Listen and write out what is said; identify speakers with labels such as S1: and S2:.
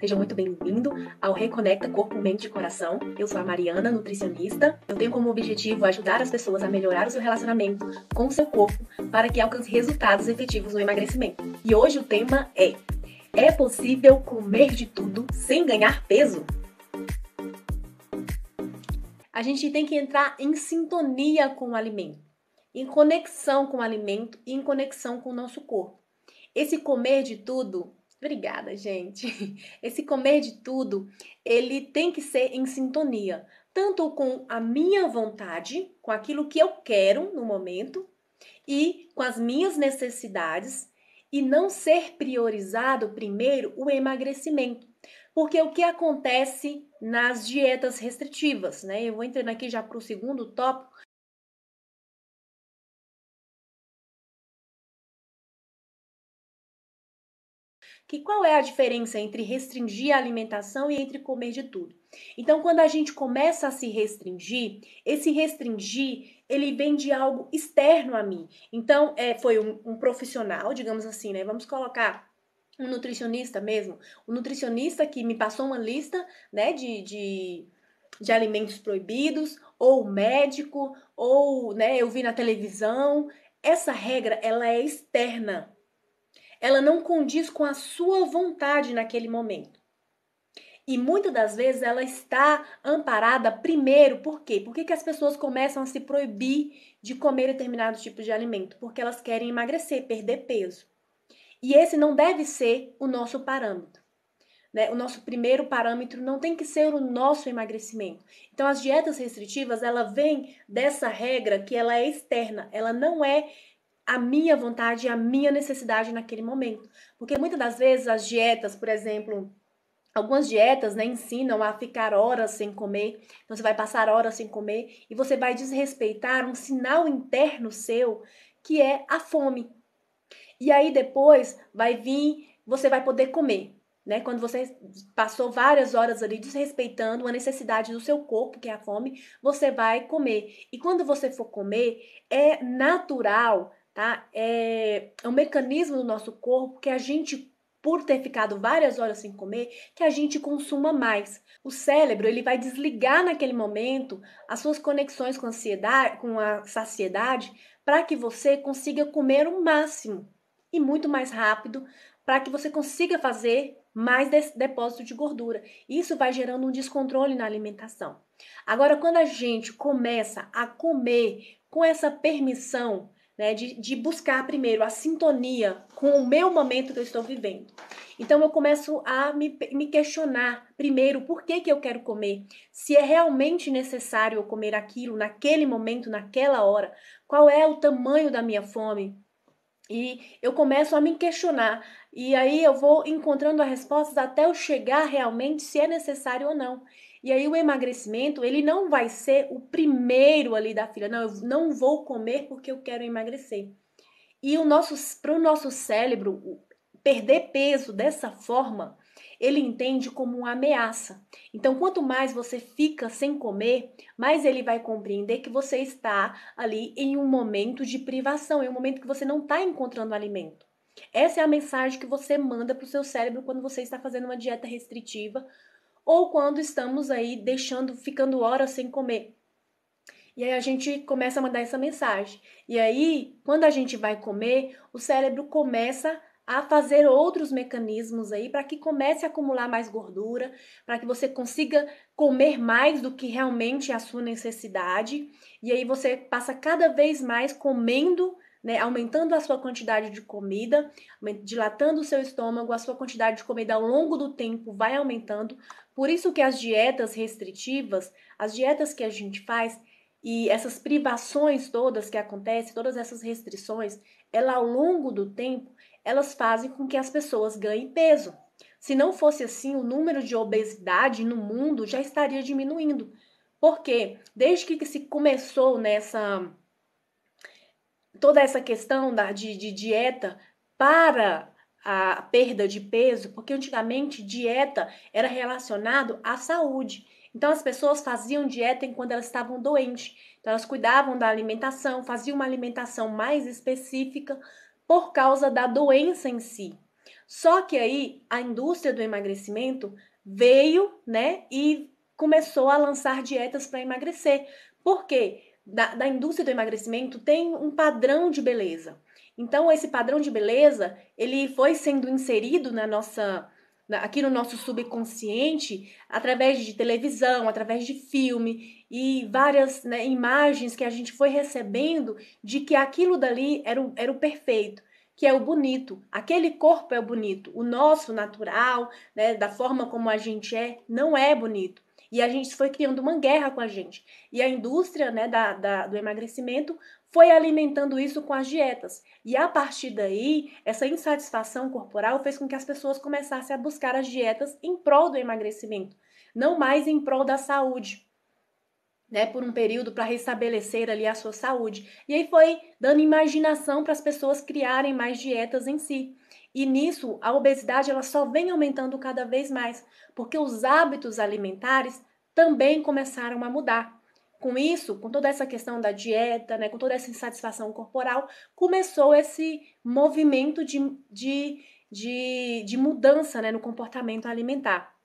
S1: Seja muito bem-vindo ao Reconecta Corpo, Mente e Coração. Eu sou a Mariana, nutricionista. Eu tenho como objetivo ajudar as pessoas a melhorar o seu relacionamento com o seu corpo para que alcance resultados efetivos no emagrecimento. E hoje o tema é: é possível comer de tudo sem ganhar peso? A gente tem que entrar em sintonia com o alimento, em conexão com o alimento e em conexão com o nosso corpo. Esse comer de tudo Obrigada, gente. Esse comer de tudo, ele tem que ser em sintonia, tanto com a minha vontade, com aquilo que eu quero no momento e com as minhas necessidades e não ser priorizado primeiro o emagrecimento. Porque o que acontece nas dietas restritivas, né? Eu vou entrando aqui já para o segundo tópico, que qual é a diferença entre restringir a alimentação e entre comer de tudo. Então, quando a gente começa a se restringir, esse restringir ele vem de algo externo a mim. Então, é, foi um, um profissional, digamos assim, né? Vamos colocar um nutricionista mesmo, um nutricionista que me passou uma lista, né, de, de de alimentos proibidos, ou médico, ou né, eu vi na televisão. Essa regra ela é externa ela não condiz com a sua vontade naquele momento. E muitas das vezes ela está amparada primeiro, por quê? Por que, que as pessoas começam a se proibir de comer determinados tipos de alimento? Porque elas querem emagrecer, perder peso. E esse não deve ser o nosso parâmetro. Né? O nosso primeiro parâmetro não tem que ser o nosso emagrecimento. Então, as dietas restritivas, ela vem dessa regra que ela é externa, ela não é a minha vontade e a minha necessidade naquele momento. Porque muitas das vezes as dietas, por exemplo, Algumas dietas né, ensinam a ficar horas sem comer, então você vai passar horas sem comer e você vai desrespeitar um sinal interno seu que é a fome. E aí depois vai vir, você vai poder comer, né? Quando você passou várias horas ali desrespeitando a necessidade do seu corpo, que é a fome, você vai comer. E quando você for comer, é natural tá? É, é um mecanismo do nosso corpo que a gente por ter ficado várias horas sem comer, que a gente consuma mais. O cérebro ele vai desligar naquele momento as suas conexões com a, ansiedade, com a saciedade, para que você consiga comer o máximo e muito mais rápido, para que você consiga fazer mais depósito de gordura. Isso vai gerando um descontrole na alimentação. Agora, quando a gente começa a comer com essa permissão né? De, de buscar primeiro a sintonia com o meu momento que eu estou vivendo. Então eu começo a me, me, questionar primeiro por que, que eu quero comer, se é realmente necessário eu comer aquilo naquele momento, naquela hora, qual é o tamanho da minha fome. E eu começo a me questionar, e aí eu vou encontrando as respostas até eu chegar realmente se é necessário ou não. E aí o emagrecimento, ele não vai ser o primeiro ali da fila. Não, eu não vou comer porque eu quero emagrecer. E o nosso, para o nosso cérebro perder peso dessa forma, ele entende como uma ameaça. Então, quanto mais você fica sem comer, mais ele vai compreender que você está ali em um momento de privação, em um momento que você não está encontrando alimento. Essa é a mensagem que você manda para o seu cérebro quando você está fazendo uma dieta restritiva ou quando estamos aí deixando, ficando horas sem comer. E aí a gente começa a mandar essa mensagem. E aí, quando a gente vai comer, o cérebro começa a fazer outros mecanismos aí para que comece a acumular mais gordura, para que você consiga comer mais do que realmente é a sua necessidade. E aí você passa cada vez mais comendo né, aumentando a sua quantidade de comida, dilatando o seu estômago, a sua quantidade de comida ao longo do tempo vai aumentando. Por isso que as dietas restritivas, as dietas que a gente faz e essas privações todas que acontecem, todas essas restrições, ela ao longo do tempo, elas fazem com que as pessoas ganhem peso. Se não fosse assim, o número de obesidade no mundo já estaria diminuindo. Porque desde que se começou nessa toda essa questão da, de, de dieta para a perda de peso, porque antigamente dieta era relacionado à saúde. Então as pessoas faziam dieta enquanto elas estavam doentes. Então elas cuidavam da alimentação, faziam uma alimentação mais específica por causa da doença em si. Só que aí a indústria do emagrecimento veio, né, e começou a lançar dietas para emagrecer. Por quê? da, da indústria do emagrecimento tem um padrão de beleza. Então, esse padrão de beleza, ele foi sendo inserido na nossa aqui no nosso subconsciente através de televisão, através de filme e várias né, imagens que a gente foi recebendo de que aquilo dali era o, era o perfeito, que é o bonito, aquele corpo é o bonito, o nosso natural, né, da forma como a gente é, não é bonito. E a gente foi criando uma guerra com a gente. E a indústria né, da, da, do emagrecimento foi alimentando isso com as dietas. E a partir daí, essa insatisfação corporal fez com que as pessoas começassem a buscar as dietas em prol do emagrecimento, não mais em prol da saúde né, por um período para restabelecer ali a sua saúde. E aí foi dando imaginação para as pessoas criarem mais dietas em si. E nisso, a obesidade ela só vem aumentando cada vez mais, porque os hábitos alimentares também começaram a mudar. Com isso, com toda essa questão da dieta, né, com toda essa insatisfação corporal, começou esse movimento de, de, de, de mudança né, no comportamento alimentar.